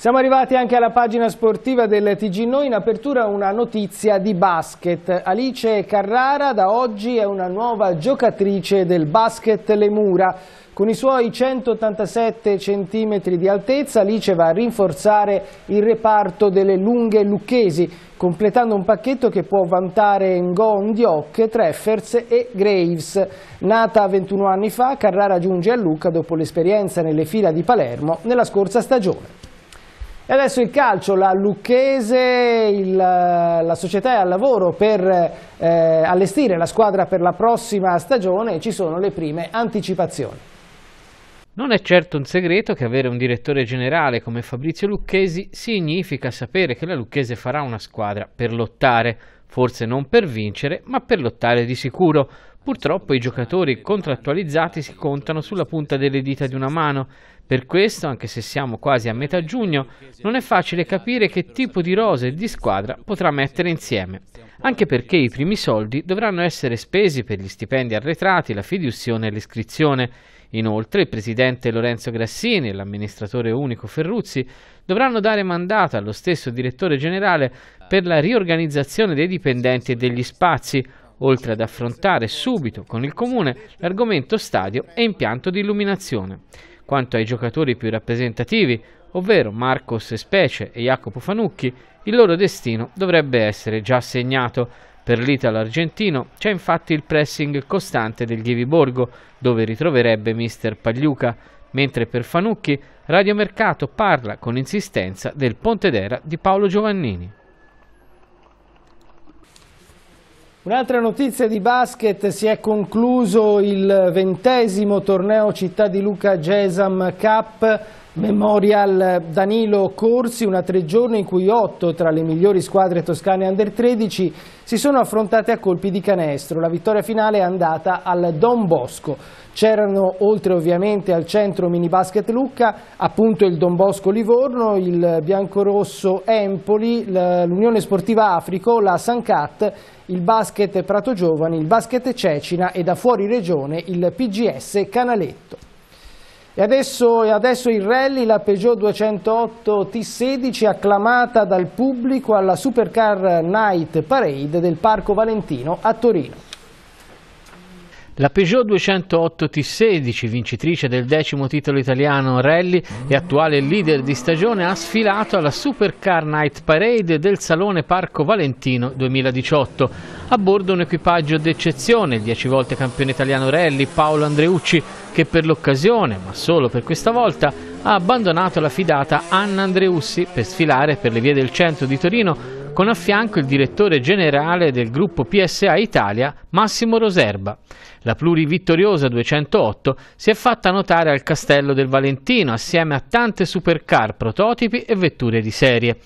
Siamo arrivati anche alla pagina sportiva del TG Noi, in apertura una notizia di basket. Alice Carrara da oggi è una nuova giocatrice del basket Lemura. Con i suoi 187 centimetri di altezza Alice va a rinforzare il reparto delle lunghe lucchesi, completando un pacchetto che può vantare Ngon Diok, Treffers e Graves. Nata 21 anni fa, Carrara giunge a Lucca dopo l'esperienza nelle fila di Palermo nella scorsa stagione. E adesso il calcio, la Lucchese, il, la società è al lavoro per eh, allestire la squadra per la prossima stagione e ci sono le prime anticipazioni. Non è certo un segreto che avere un direttore generale come Fabrizio Lucchesi significa sapere che la Lucchese farà una squadra per lottare, forse non per vincere, ma per lottare di sicuro. Purtroppo i giocatori contrattualizzati si contano sulla punta delle dita di una mano. Per questo, anche se siamo quasi a metà giugno, non è facile capire che tipo di rosa e di squadra potrà mettere insieme, anche perché i primi soldi dovranno essere spesi per gli stipendi arretrati, la fiduzione e l'iscrizione. Inoltre il presidente Lorenzo Grassini e l'amministratore unico Ferruzzi dovranno dare mandato allo stesso direttore generale per la riorganizzazione dei dipendenti e degli spazi, oltre ad affrontare subito con il comune l'argomento stadio e impianto di illuminazione. Quanto ai giocatori più rappresentativi, ovvero Marcos Specie e Jacopo Fanucchi, il loro destino dovrebbe essere già segnato. Per l'Italo argentino c'è infatti il pressing costante del Ghivi Borgo, dove ritroverebbe mister Pagliuca, mentre per Fanucchi Radio Mercato parla con insistenza del Pontedera di Paolo Giovannini. Un'altra notizia di basket, si è concluso il ventesimo torneo Città di Luca Gesam Cup Memorial Danilo Corsi, una tre giorni in cui otto tra le migliori squadre toscane under 13 si sono affrontate a colpi di canestro. La vittoria finale è andata al Don Bosco. C'erano oltre ovviamente al centro Minibasket Lucca, appunto il Don Bosco Livorno, il Biancorosso Empoli, l'Unione Sportiva Africo, la Sancat, il Basket Prato Giovani, il Basket Cecina e da fuori regione il PGS Canaletto. E adesso, e adesso il rally, la Peugeot 208 T16 acclamata dal pubblico alla Supercar Night Parade del Parco Valentino a Torino. La Peugeot 208 T16, vincitrice del decimo titolo italiano Rally e attuale leader di stagione, ha sfilato alla Supercar Night Parade del Salone Parco Valentino 2018. A bordo un equipaggio d'eccezione, il 10 volte campione italiano rally Paolo Andreucci, che per l'occasione, ma solo per questa volta, ha abbandonato la fidata Anna Andreussi per sfilare per le vie del centro di Torino con a fianco il direttore generale del gruppo PSA Italia, Massimo Roserba. La plurivittoriosa 208 si è fatta notare al Castello del Valentino assieme a tante supercar, prototipi e vetture di serie.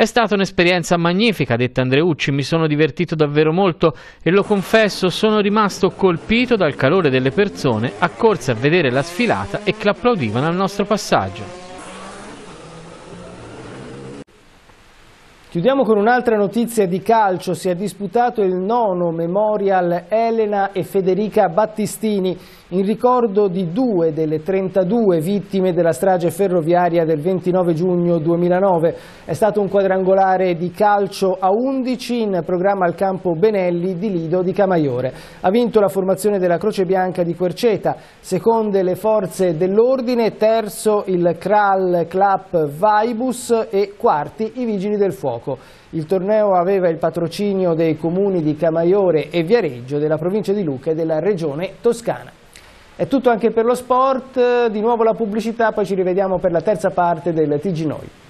È stata un'esperienza magnifica, ha detto Andreucci, mi sono divertito davvero molto e lo confesso, sono rimasto colpito dal calore delle persone accorse a vedere la sfilata e che applaudivano al nostro passaggio. Chiudiamo con un'altra notizia di calcio, si è disputato il nono Memorial Elena e Federica Battistini in ricordo di due delle 32 vittime della strage ferroviaria del 29 giugno 2009. È stato un quadrangolare di calcio a 11 in programma al campo Benelli di Lido di Camaiore. Ha vinto la formazione della Croce Bianca di Querceta, seconde le forze dell'ordine, terzo il Kral Club Vaibus e quarti i Vigili del Fuoco gioco. Il torneo aveva il patrocinio dei comuni di Camaiore e Viareggio, della provincia di Luca e della regione Toscana. È tutto anche per lo sport, di nuovo la pubblicità, poi ci rivediamo per la terza parte del TG Noi.